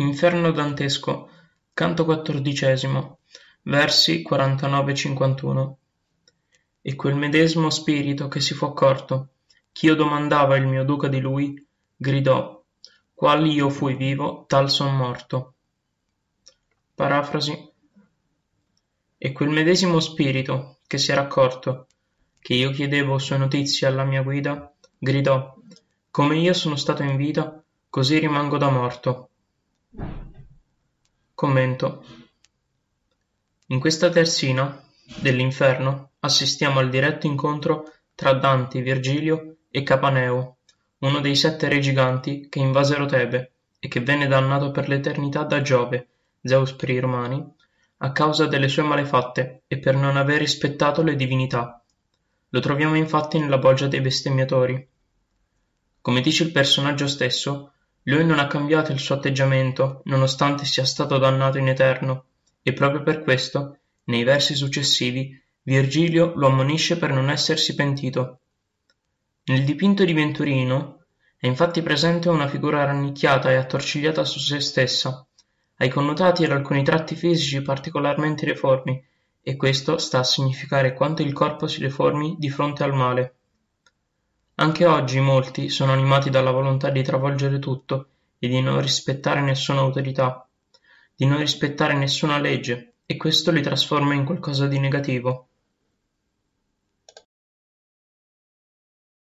Inferno dantesco, canto quattordicesimo, versi 49-51. E quel medesimo spirito che si fu accorto, ch'io domandava il mio duca di lui, gridò, qual io fui vivo, tal son morto. Parafrasi. E quel medesimo spirito che si era accorto, che io chiedevo sue notizie alla mia guida, gridò, come io sono stato in vita, così rimango da morto. Commento: in questa terzina dell"'Inferno" assistiamo al diretto incontro tra Dante Virgilio e Capaneo, uno dei sette re giganti che invasero Tebe e che venne dannato per l'eternità da Giove, Zeus per i Romani, a causa delle sue malefatte e per non aver rispettato le divinità. Lo troviamo infatti nella bolgia dei bestemmiatori. Come dice il personaggio stesso lui non ha cambiato il suo atteggiamento, nonostante sia stato dannato in eterno, e proprio per questo, nei versi successivi, Virgilio lo ammonisce per non essersi pentito. Nel dipinto di Venturino è infatti presente una figura rannicchiata e attorcigliata su se stessa, ai connotati ed alcuni tratti fisici particolarmente deformi, e questo sta a significare quanto il corpo si deformi di fronte al male. Anche oggi molti sono animati dalla volontà di travolgere tutto e di non rispettare nessuna autorità, di non rispettare nessuna legge, e questo li trasforma in qualcosa di negativo.